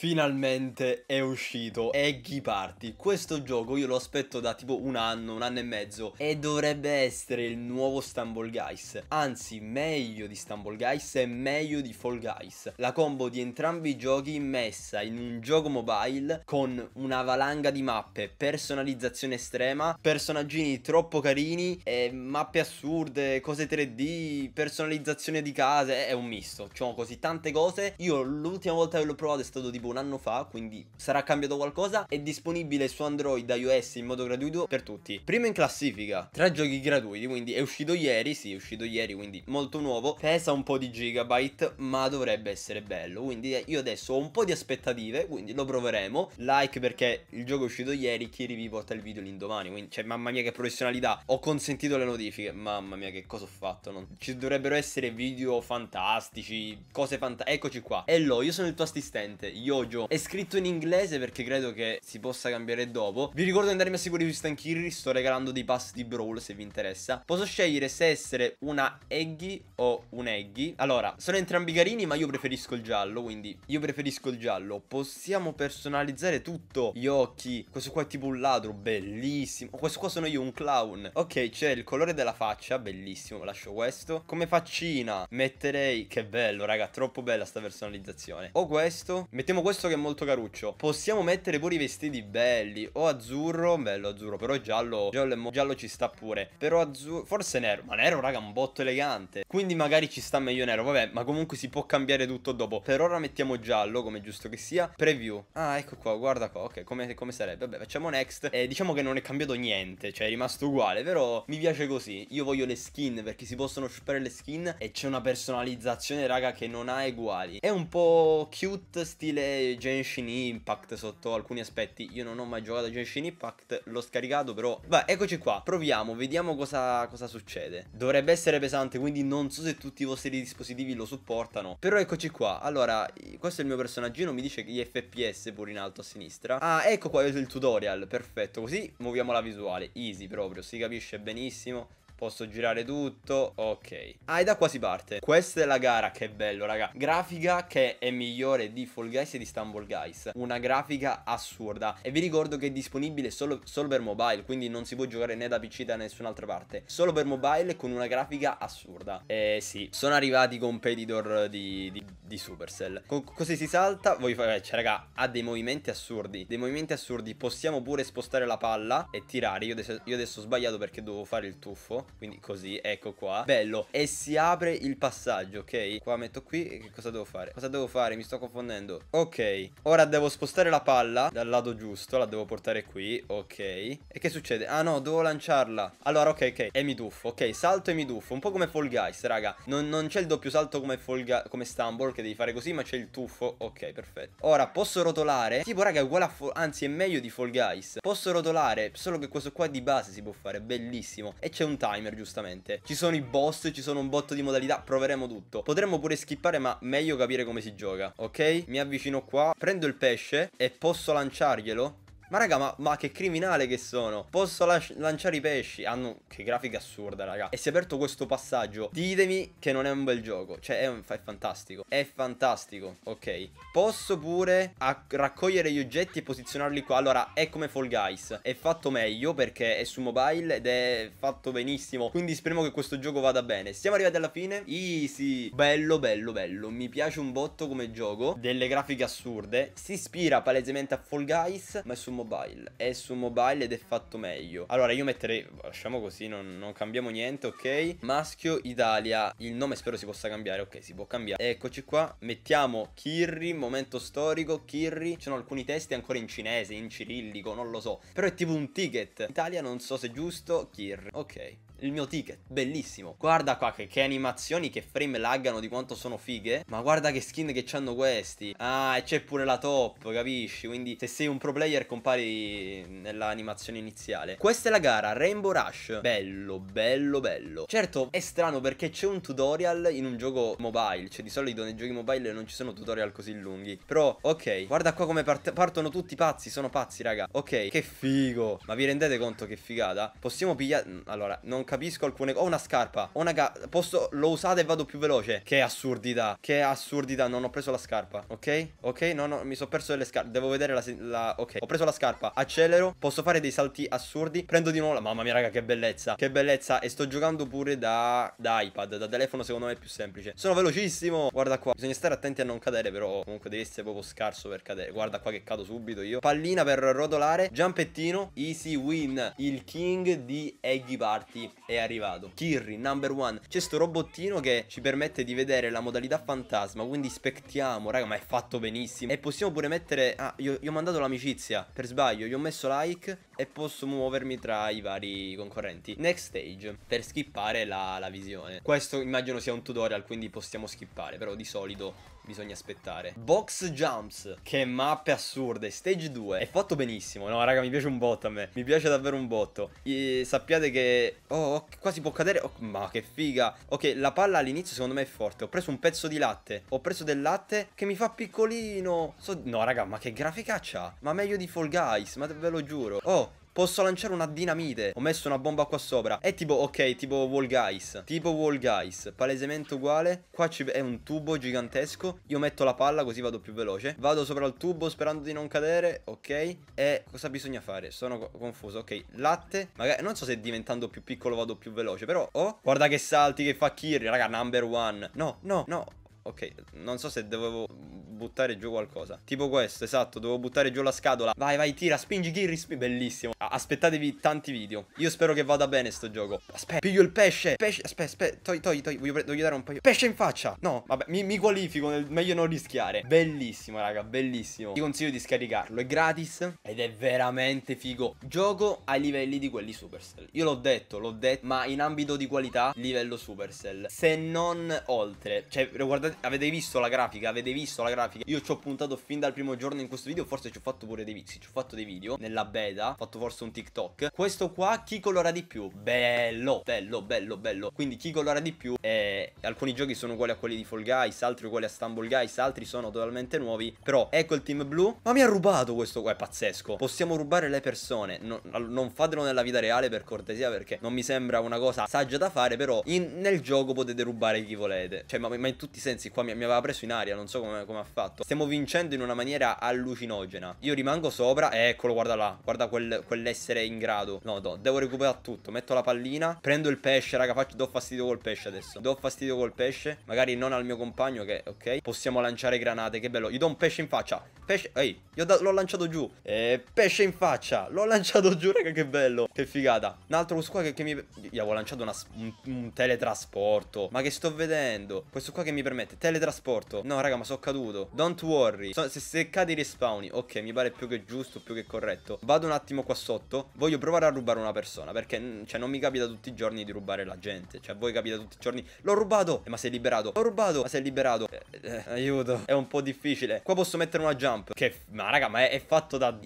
Finalmente è uscito Eggy Party Questo gioco io lo aspetto da tipo un anno, un anno e mezzo E dovrebbe essere il nuovo Stumble Guys Anzi, meglio di Stumble Guys e meglio di Fall Guys La combo di entrambi i giochi messa in un gioco mobile Con una valanga di mappe, personalizzazione estrema Personaggini troppo carini e Mappe assurde, cose 3D, personalizzazione di case È un misto, cioè così tante cose Io l'ultima volta che l'ho provato è stato tipo un anno fa, quindi sarà cambiato qualcosa, è disponibile su Android, iOS in modo gratuito per tutti. Prima in classifica, tra giochi gratuiti, quindi è uscito ieri, sì, è uscito ieri, quindi molto nuovo, pesa un po' di gigabyte, ma dovrebbe essere bello, quindi io adesso ho un po' di aspettative, quindi lo proveremo. Like perché il gioco è uscito ieri, chi riporta il video l'indomani, quindi cioè mamma mia che professionalità, ho consentito le notifiche, mamma mia che cosa ho fatto, non... ci dovrebbero essere video fantastici, cose fantastiche, eccoci qua. Hello, io sono il tuo assistente, io Jojo è scritto in inglese perché credo che si possa cambiare dopo. Vi ricordo di andarmi a seguire su Stanchirri, sto regalando dei pass di Brawl se vi interessa. Posso scegliere se essere una Eggy o un Eggy. Allora, sono entrambi carini ma io preferisco il giallo, quindi io preferisco il giallo. Possiamo personalizzare tutto, gli occhi, questo qua è tipo un ladro, bellissimo. Questo qua sono io, un clown. Ok, c'è il colore della faccia, bellissimo, lascio questo. Come faccina metterei, che bello raga, troppo bella sta personalizzazione. O questo, mettiamo questo questo che è molto caruccio Possiamo mettere pure i vestiti belli O azzurro, bello azzurro Però giallo, giallo, giallo ci sta pure Però azzurro, forse nero Ma nero raga è un botto elegante Quindi magari ci sta meglio nero Vabbè ma comunque si può cambiare tutto dopo Per ora mettiamo giallo come giusto che sia Preview Ah ecco qua guarda qua Ok come, come sarebbe Vabbè facciamo next E eh, diciamo che non è cambiato niente Cioè è rimasto uguale Però mi piace così Io voglio le skin Perché si possono sciupare le skin E c'è una personalizzazione raga che non ha eguali. È un po' cute stile anche Genshin Impact sotto alcuni aspetti. Io non ho mai giocato a Genshin Impact, l'ho scaricato però... Beh, eccoci qua, proviamo, vediamo cosa, cosa succede. Dovrebbe essere pesante, quindi non so se tutti i vostri dispositivi lo supportano. Però eccoci qua, allora, questo è il mio personaggino, mi dice che gli FPS pure in alto a sinistra. Ah, ecco qua il tutorial, perfetto, così muoviamo la visuale, easy proprio, si capisce benissimo Posso girare tutto Ok Ah e da qua si parte Questa è la gara Che bello raga Grafica che è migliore di Fall Guys e di Stumble Guys Una grafica assurda E vi ricordo che è disponibile solo, solo per mobile Quindi non si può giocare né da PC da nessun'altra parte Solo per mobile con una grafica assurda Eh sì Sono arrivati i competitor di, di, di Supercell Co Così si salta Voi fai eh, cioè, raga Ha dei movimenti assurdi Dei movimenti assurdi Possiamo pure spostare la palla E tirare Io adesso, io adesso ho sbagliato perché dovevo fare il tuffo quindi così, ecco qua Bello E si apre il passaggio, ok? Qua metto qui che cosa devo fare? Cosa devo fare? Mi sto confondendo Ok Ora devo spostare la palla dal lato giusto La devo portare qui, ok E che succede? Ah no, devo lanciarla Allora, ok, ok E mi tuffo, ok Salto e mi tuffo Un po' come Fall Guys, raga Non, non c'è il doppio salto come Fall Guys Come Stumble che devi fare così Ma c'è il tuffo Ok, perfetto Ora, posso rotolare? Tipo, raga, è uguale a Fall Anzi, è meglio di Fall Guys Posso rotolare Solo che questo qua di base si può fare Bellissimo E c'è un time timer giustamente Ci sono i boss, ci sono un botto di modalità, proveremo tutto Potremmo pure skippare ma meglio capire come si gioca, ok? Mi avvicino qua, prendo il pesce e posso lanciarglielo? Ma raga, ma, ma, che criminale che sono. Posso lanciare i pesci. Hanno... Ah, che grafica assurda, raga. E si è aperto questo passaggio. Ditemi che non è un bel gioco. Cioè, è, un... è fantastico. È fantastico. Ok. Posso pure raccogliere gli oggetti e posizionarli qua. Allora, è come Fall Guys. È fatto meglio perché è su mobile ed è fatto benissimo. Quindi speriamo che questo gioco vada bene. Siamo arrivati alla fine. Easy. Bello, bello, bello. Mi piace un botto come gioco. Delle grafiche assurde. Si ispira palesemente a Fall Guys, ma è su mobile mobile. È su mobile ed è fatto meglio. Allora io metterei, lasciamo così, non, non cambiamo niente, ok? Maschio Italia, il nome spero si possa cambiare, ok, si può cambiare. Eccoci qua, mettiamo Kirri, momento storico, Kirri. Ci sono alcuni testi ancora in cinese, in cirillico, non lo so. Però è tipo un ticket. Italia non so se è giusto, Kirri. Ok, il mio ticket, bellissimo. Guarda qua che, che animazioni, che frame laggano di quanto sono fighe. Ma guarda che skin che hanno questi. Ah, e c'è pure la top, capisci? Quindi se sei un pro player compari nell'animazione iniziale. Questa è la gara, Rainbow Rush. Bello, bello, bello. Certo, è strano perché c'è un tutorial in un gioco mobile. Cioè di solito nei giochi mobile non ci sono tutorial così lunghi. Però, ok, guarda qua come part partono tutti pazzi, sono pazzi, raga. Ok, che figo. Ma vi rendete conto che figata? Possiamo pigliare... Mm, allora, non capisco alcune cose. Ho una scarpa. Ho una ga... Posso... L'ho usata e vado più veloce. Che assurdità. Che assurdità. Non ho preso la scarpa. Ok? Ok? No, no. Mi sono perso delle scarpe. Devo vedere la... la... Ok. Ho preso la scarpa. Accelero. Posso fare dei salti assurdi. Prendo di nuovo la... Mamma mia, raga, che bellezza. Che bellezza. E sto giocando pure da... da iPad. Da telefono secondo me è più semplice. Sono velocissimo. Guarda qua. Bisogna stare attenti a non cadere però. Comunque devi essere proprio scarso per cadere. Guarda qua che cado subito io. Pallina per rotolare. Giampettino. Easy win. Il king di Eggy Party è arrivato Kirri, number one C'è sto robottino che ci permette di vedere la modalità fantasma Quindi spectiamo, raga ma è fatto benissimo E possiamo pure mettere, ah io, io ho mandato l'amicizia Per sbaglio, gli ho messo like E posso muovermi tra i vari concorrenti Next stage, per skippare la, la visione Questo immagino sia un tutorial quindi possiamo skippare Però di solito bisogna aspettare. Box Jumps, che mappe assurde, stage 2, è fatto benissimo, no raga mi piace un botto a me, mi piace davvero un botto. E sappiate che... Oh, qua si può cadere, oh, ma che figa. Ok, la palla all'inizio secondo me è forte, ho preso un pezzo di latte, ho preso del latte che mi fa piccolino. So... No raga, ma che grafica c'ha? Ma meglio di Fall Guys, ma ve lo giuro. Oh, Posso lanciare una dinamite Ho messo una bomba qua sopra È tipo, ok, tipo Wall Guys Tipo Wall Guys Palesemente uguale Qua è un tubo gigantesco Io metto la palla così vado più veloce Vado sopra il tubo sperando di non cadere Ok E cosa bisogna fare? Sono confuso Ok, latte Magari, non so se diventando più piccolo vado più veloce Però, oh Guarda che salti, che fa Kirri Raga, number one No, no, no Ok, non so se dovevo buttare giù qualcosa. Tipo questo, esatto, devo buttare giù la scatola. Vai, vai, tira, spingi Ghirri, spingi. Bellissimo. Aspettatevi tanti video. Io spero che vada bene sto gioco. Aspetta, piglio il pesce. Pesce, aspetta, aspetta. Togli, togli, togli. Voglio, voglio dare un paio. Pesce in faccia. No, vabbè, mi, mi qualifico. Nel... Meglio non rischiare. Bellissimo, raga, bellissimo. Ti consiglio di scaricarlo. È gratis ed è veramente figo. Gioco ai livelli di quelli Supercell. Io l'ho detto, l'ho detto, ma in ambito di qualità, livello Supercell. Se non oltre. Cioè, guardate, avete visto la grafica, avete visto la grafica Io ci ho puntato fin dal primo giorno in questo video Forse ci ho fatto pure dei vizi, ci ho fatto dei video Nella beta, ho fatto forse un TikTok Questo qua, chi colora di più? Bello, bello, bello, bello Quindi chi colora di più eh, Alcuni giochi sono uguali a quelli di Fall Guys Altri uguali a Stumble Guys Altri sono totalmente nuovi Però ecco il team blu Ma mi ha rubato questo qua, è pazzesco Possiamo rubare le persone no, Non fatelo nella vita reale per cortesia Perché non mi sembra una cosa saggia da fare Però in, nel gioco potete rubare chi volete Cioè ma, ma in tutti i sensi ragazzi, qua mi, mi, aveva preso in aria, non so come, come ha fatto. Stiamo vincendo in una maniera allucinogena. Io rimango sopra, eccolo, guarda là, guarda quel, quell'essere in grado. No, no, devo recuperare tutto, metto la pallina, prendo il pesce, raga, faccio, do fastidio col pesce adesso. Do fastidio col pesce, magari non al mio compagno che, ok, possiamo lanciare granate, che bello. Gli do un pesce in faccia, pesce, ehi, io l'ho lanciato giù, eh, pesce in faccia, l'ho lanciato giù, raga, che bello, che figata. Un altro questo qua che, che mi... Gli avevo lanciato una, un, un teletrasporto, ma che sto vedendo? Questo qua che mi permette niente Teletrasporto No raga ma sono caduto Don't worry so, se, se cadi rispawni Ok mi pare più che giusto Più che corretto Vado un attimo qua sotto Voglio provare a rubare una persona Perché mm, cioè non mi capita tutti i giorni Di rubare la gente Cioè voi capita tutti i giorni L'ho rubato eh, Ma sei liberato L'ho rubato Ma sei liberato eh, eh, eh Aiuto È un po' difficile Qua posso mettere una jump Che ma raga ma è, è fatto da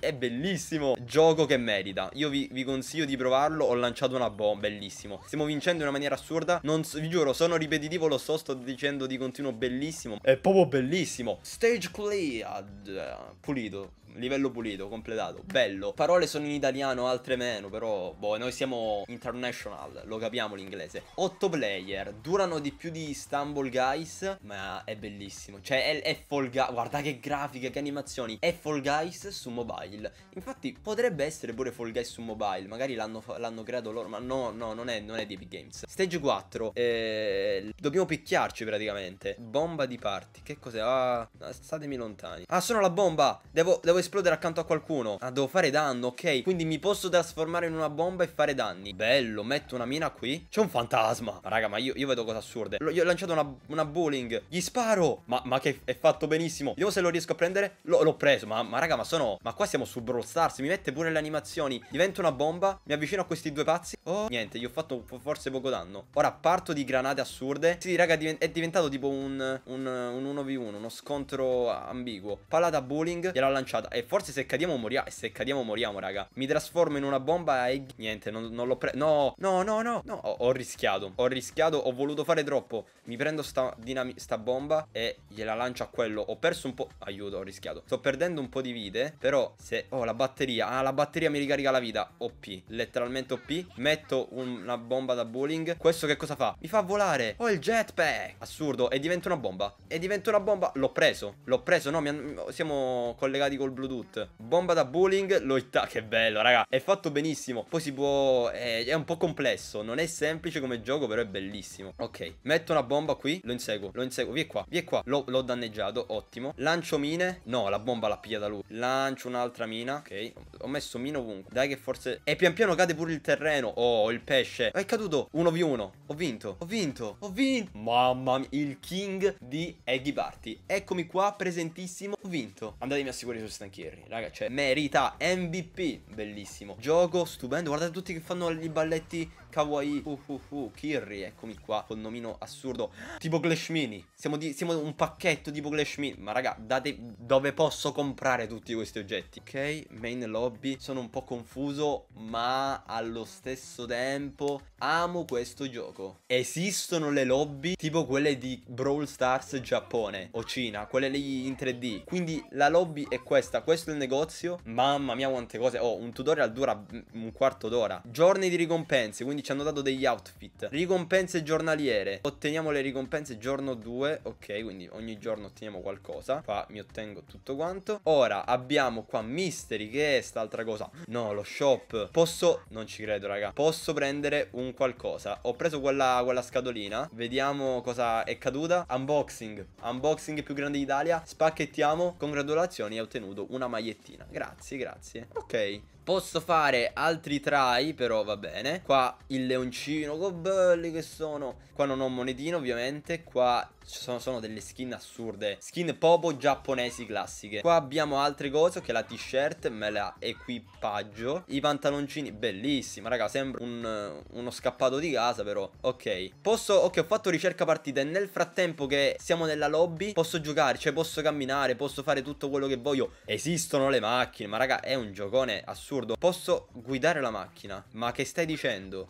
È bellissimo Gioco che merita Io vi, vi consiglio di provarlo Ho lanciato una bomba Bellissimo Stiamo vincendo in una maniera assurda Non vi giuro sono ripetitivo Lo so sto dicendo di continuo bellissimo. È proprio bellissimo. Stage cleared. Eh, pulito livello pulito, completato, bello. Parole sono in italiano, altre meno, però boh, noi siamo international, lo capiamo l'inglese. 8 player, durano di più di Istanbul Guys, ma è bellissimo. Cioè è, è Fall Guys, guarda che grafica, che animazioni. È Fall Guys su mobile. Infatti potrebbe essere pure Fall Guys su mobile, magari l'hanno creato loro, ma no, no, non è, non è di Epic Games. Stage 4, eh, dobbiamo picchiarci praticamente. Bomba di party, che cos'è? Ah, statemi lontani. Ah, sono la bomba! Devo, devo esplodere accanto a qualcuno Ah devo fare danno ok Quindi mi posso trasformare in una bomba e fare danni Bello metto una mina qui C'è un fantasma Raga ma io, io vedo cose assurde L Gli ho lanciato una, una bowling Gli sparo ma, ma, che è fatto benissimo Vediamo se lo riesco a prendere L'ho preso ma, ma, raga ma sono Ma qua siamo su Brawl Stars Mi mette pure le animazioni Divento una bomba Mi avvicino a questi due pazzi Oh niente gli ho fatto forse poco danno Ora parto di granate assurde Sì raga è diventato tipo un, un, un 1v1 Uno scontro ambiguo Palla da bowling Gliel'ho lanciata e forse se cadiamo moriamo. se cadiamo moriamo, raga. Mi trasformo in una bomba e... Niente, non, non l'ho preso. No, no, no, no. no. Ho, ho, rischiato. Ho rischiato, ho voluto fare troppo. Mi prendo sta, sta bomba e gliela lancio a quello. Ho perso un po'... Aiuto, ho rischiato. Sto perdendo un po' di vite. Però se... Oh, la batteria. Ah, la batteria mi ricarica la vita. OP. Letteralmente OP. Metto un, una bomba da bowling. Questo che cosa fa? Mi fa volare. Ho il jetpack. Assurdo. E divento una bomba. E divento una bomba. L'ho preso. L'ho preso. No, mi, siamo collegati col blu. Bluetooth. Bomba da bowling, lo hit che bello, raga. È fatto benissimo. Poi si può... È, è, un po' complesso. Non è semplice come gioco, però è bellissimo. Ok, metto una bomba qui. Lo inseguo, lo inseguo. Via qua, via qua. L'ho danneggiato, ottimo. Lancio mine. No, la bomba l'ha pigliata lui. Lancio un'altra mina. Ok, ho messo mine ovunque. Dai che forse... E pian piano cade pure il terreno. Oh, il pesce. È caduto. 1v1. Ho vinto, ho vinto, ho vinto. Mamma mia, il king di Eggy Party. Eccomi qua, presentissimo. Ho vinto. Andatemi a sicurare su Stan Stanchieri. Raga, cioè, merita MVP. Bellissimo. Gioco stupendo. Guardate tutti che fanno i balletti Kawaii uh, uh, uh, Kirri, eccomi qua Col nomino assurdo Tipo Glashmini siamo, di, siamo un pacchetto tipo Glashmini Ma raga, date dove posso comprare tutti questi oggetti Ok, main lobby Sono un po' confuso Ma allo stesso tempo Amo questo gioco Esistono le lobby Tipo quelle di Brawl Stars Giappone O Cina, quelle lì in 3D Quindi la lobby è questa Questo è il negozio Mamma mia quante cose Oh, un tutorial dura un quarto d'ora Giorni di ricompense, quindi quindi ci hanno dato degli outfit. Ricompense giornaliere. Otteniamo le ricompense giorno 2, ok, quindi ogni giorno otteniamo qualcosa. Qua mi ottengo tutto quanto. Ora abbiamo qua mystery che è st'altra cosa. No, lo shop. Posso, non ci credo raga, posso prendere un qualcosa. Ho preso quella, quella scatolina, vediamo cosa è caduta. Unboxing, unboxing più grande d'Italia. Spacchettiamo, congratulazioni, hai ottenuto una magliettina. Grazie, grazie. Ok, Posso fare altri try però va bene Qua il leoncino Che belli che sono Qua non ho monetino ovviamente Qua sono, sono, delle skin assurde Skin popo giapponesi classiche Qua abbiamo altre cose che la t-shirt Me la equipaggio I pantaloncini bellissima raga Sembra un, uno scappato di casa però Ok Posso ok ho fatto ricerca partita E nel frattempo che siamo nella lobby Posso giocare cioè posso camminare Posso fare tutto quello che voglio Esistono le macchine ma raga è un giocone assurdo assurdo, posso guidare la macchina. Ma che stai dicendo?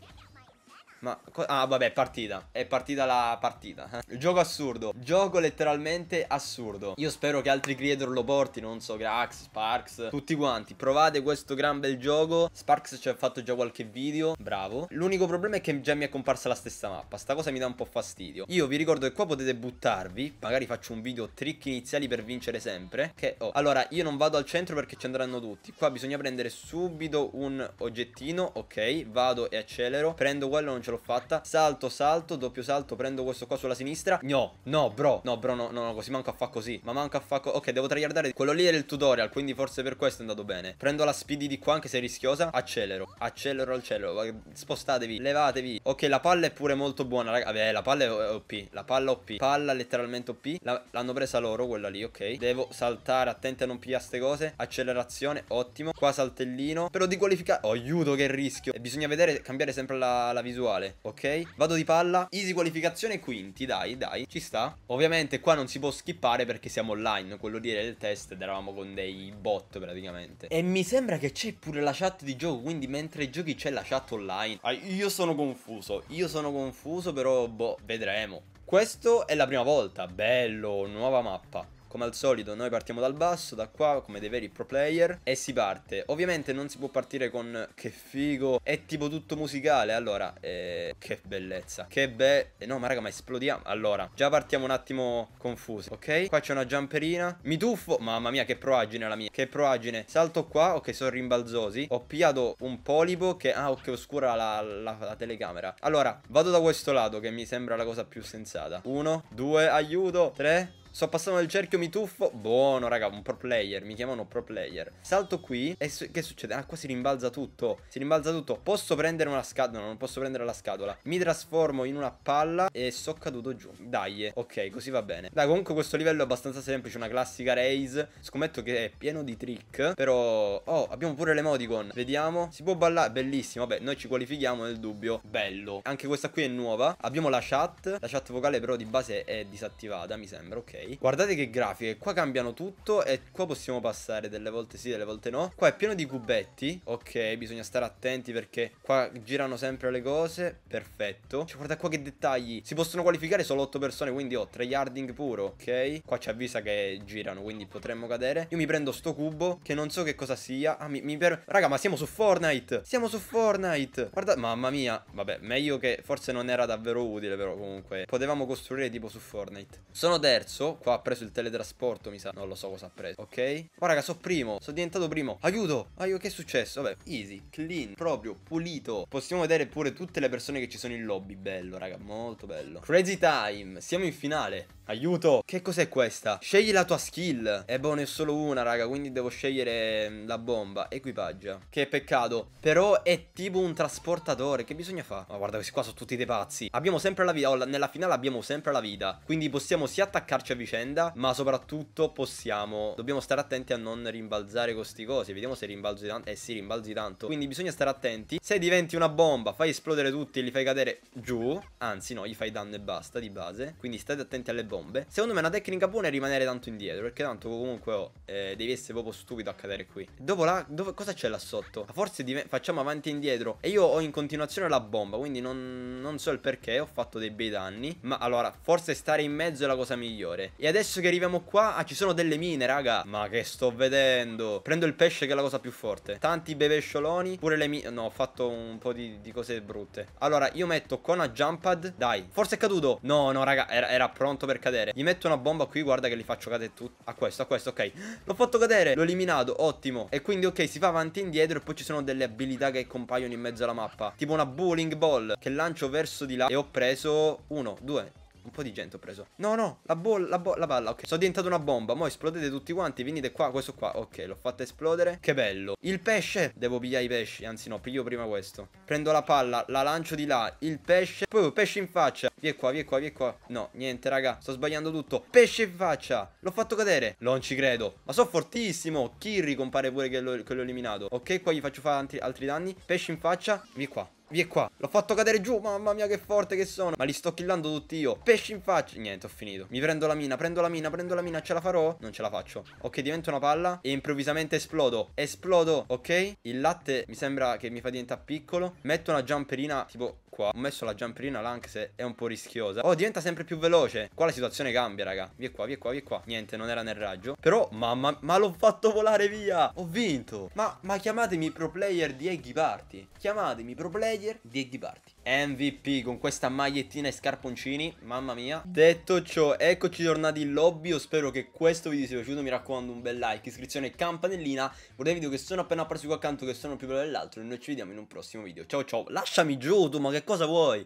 Ma... Ah, vabbè, è partita. È partita la partita. Eh. Gioco assurdo. Gioco letteralmente assurdo. Io spero che altri creator lo portino. Non so, Grax, Sparks, tutti quanti. Provate questo gran bel gioco. Sparks ci ha fatto già qualche video. Bravo. L'unico problema è che già mi è comparsa la stessa mappa. Sta cosa mi dà un po' fastidio. Io vi ricordo che qua potete buttarvi. Magari faccio un video trick iniziali per vincere sempre. Che, oh. Allora, io non vado al centro perché ci andranno tutti. Qua bisogna prendere subito un oggettino. Ok, vado e accelero. Prendo quello, non c'è ce l'ho fatta Salto, salto, doppio salto Prendo questo qua sulla sinistra No, no bro No bro, no, no, no così manco a fa così Ma manco a fa così Ok, devo tryhardare Quello lì era il tutorial Quindi forse per questo è andato bene Prendo la speedy di qua anche se è rischiosa Accelero Accelero, al accelero Spostatevi Levatevi Ok, la palla è pure molto buona raga. Vabbè, la palla è OP La palla OP Palla letteralmente OP L'hanno presa loro quella lì, ok Devo saltare Attenti a non pigliare queste cose Accelerazione, ottimo Qua saltellino Però di qualificare Oh, aiuto che rischio e Bisogna vedere Cambiare sempre la, la visuale uguale, ok? Vado di palla, easy qualificazione quinti, dai, dai, ci sta. Ovviamente qua non si può skippare perché siamo online, quello dire era il test ed eravamo con dei bot praticamente. E mi sembra che c'è pure la chat di gioco, quindi mentre giochi c'è la chat online. Ah, io sono confuso, io sono confuso, però boh, vedremo. Questo è la prima volta, bello, nuova mappa. Come al solito noi partiamo dal basso, da qua, come dei veri pro player E si parte Ovviamente non si può partire con che figo, è tipo tutto musicale Allora, eh, che bellezza Che be... Eh, no ma raga ma esplodiamo Allora, già partiamo un attimo confusi, ok? Qua c'è una jumperina Mi tuffo, mamma mia che proagine la mia Che proagine Salto qua, ok sono rimbalzosi Ho pigliato un polipo che... Ah ok oscura la, la, la telecamera Allora, vado da questo lato che mi sembra la cosa più sensata Uno, due, aiuto, tre Sto passando il cerchio, mi tuffo. Buono, raga, un pro player. Mi chiamano pro player. Salto qui. E su che succede? Ah, qua si rimbalza tutto. Si rimbalza tutto. Posso prendere una scatola? No, non posso prendere la scatola. Mi trasformo in una palla e so caduto giù. Dai, ok, così va bene. Dai, comunque questo livello è abbastanza semplice. Una classica race. Scommetto che è pieno di trick. Però, oh, abbiamo pure l'emoticon. Vediamo. Si può ballare. Bellissimo. Vabbè, noi ci qualifichiamo nel dubbio. Bello. Anche questa qui è nuova. Abbiamo la chat. La chat vocale però di base è disattivata, mi sembra. Ok. Guardate che grafiche Qua cambiano tutto e qua possiamo passare Delle volte sì, delle volte no Qua è pieno di cubetti Ok, bisogna stare attenti perché qua girano sempre le cose Perfetto Cioè guarda qua che dettagli Si possono qualificare solo 8 persone Quindi ho oh, tryharding puro Ok Qua ci avvisa che girano Quindi potremmo cadere Io mi prendo sto cubo Che non so che cosa sia Ah, mi, mi per... Raga, ma siamo su Fortnite Siamo su Fortnite Guarda, mamma mia Vabbè, meglio che forse non era davvero utile però comunque Potevamo costruire tipo su Fortnite Sono terzo Qua ha preso il teletrasporto, mi sa. Non lo so cosa ha preso, ok? Ma raga, so primo. Sono diventato primo. Aiuto! Aiuto, che è successo? Vabbè, easy, clean, proprio, pulito. Possiamo vedere pure tutte le persone che ci sono in lobby. Bello, raga, molto bello. Crazy time, siamo in finale. Aiuto! Che cos'è questa? Scegli la tua skill. E eh, boh, ne ho solo una, raga, quindi devo scegliere mm, la bomba. Equipaggia. Che peccato. Però è tipo un trasportatore. Che bisogna fare? Ma guarda, questi qua sono tutti dei pazzi. Abbiamo sempre la vita. Oh, nella finale abbiamo sempre la vita. Quindi possiamo sia attaccarci a vicenda, ma soprattutto possiamo, dobbiamo stare attenti a non rimbalzare questi cosi, vediamo se rimbalzi tanto, eh sì rimbalzi tanto, quindi bisogna stare attenti, se diventi una bomba fai esplodere tutti e li fai cadere giù, anzi no, gli fai danno e basta di base, quindi state attenti alle bombe, secondo me una tecnica buona è rimanere tanto indietro, perché tanto comunque oh, eh, devi essere proprio stupido a cadere qui, dopo là, dove, cosa c'è là sotto? Forse facciamo avanti e indietro, e io ho in continuazione la bomba, quindi non, non so il perché, ho fatto dei bei danni, ma allora, forse stare in mezzo è la cosa migliore, e adesso che arriviamo qua Ah ci sono delle mine raga Ma che sto vedendo Prendo il pesce che è la cosa più forte Tanti bevescioloni Pure le mine No ho fatto un po' di, di, cose brutte Allora io metto con una jump pad Dai Forse è caduto No no raga era, era, pronto per cadere Gli metto una bomba qui Guarda che li faccio cadere tutti A questo a questo ok L'ho fatto cadere L'ho eliminato Ottimo E quindi ok si fa avanti e indietro E poi ci sono delle abilità che compaiono in mezzo alla mappa Tipo una bowling ball Che lancio verso di là E ho preso uno due un po' di gente ho preso. No, no, la bolla, la, bo la palla, ok. Sono diventato una bomba, mo esplodete tutti quanti, venite qua, questo qua. Ok, l'ho fatta esplodere. Che bello. Il pesce, devo pigliare i pesci, anzi no, piglio prima questo. Prendo la palla, la lancio di là, il pesce. Poi oh, pesce in faccia. Vieni qua, vieni qua, vieni qua. No, niente, raga, sto sbagliando tutto. Pesce in faccia, l'ho fatto cadere. Non ci credo, ma so fortissimo. Kirri compare pure che l'ho eliminato. Ok, qua gli faccio fare altri, altri danni. Pesce in faccia, vieni qua. Vieni qua. L'ho fatto cadere giù. Mamma mia, che forte che sono. Ma li sto killando tutti io. Pesci in faccia. Niente, ho finito. Mi prendo la mina, prendo la mina, prendo la mina. Ce la farò? Non ce la faccio. Ok, divento una palla. E improvvisamente esplodo. Esplodo. Ok. Il latte mi sembra che mi fa diventare piccolo. Metto una jumperina tipo qua. Ho messo la jumperina là anche se è un po' rischiosa. Oh, diventa sempre più veloce. Qua la situazione cambia, raga. Via qua, via qua, via qua. Niente, non era nel raggio. Però, mamma, ma l'ho fatto volare via. Ho vinto. Ma, ma chiamatemi pro player di Eggy Party. Chiamatemi pro player player di Eddie Barty. MVP con questa magliettina e scarponcini, mamma mia. Detto ciò, eccoci tornati in lobby, io spero che questo video sia piaciuto, mi raccomando un bel like, iscrizione e campanellina. Guardate i video che sono appena apparsi qua accanto che sono più bello dell'altro e noi ci vediamo in un prossimo video. Ciao ciao, lasciami giù tu, ma che cosa vuoi?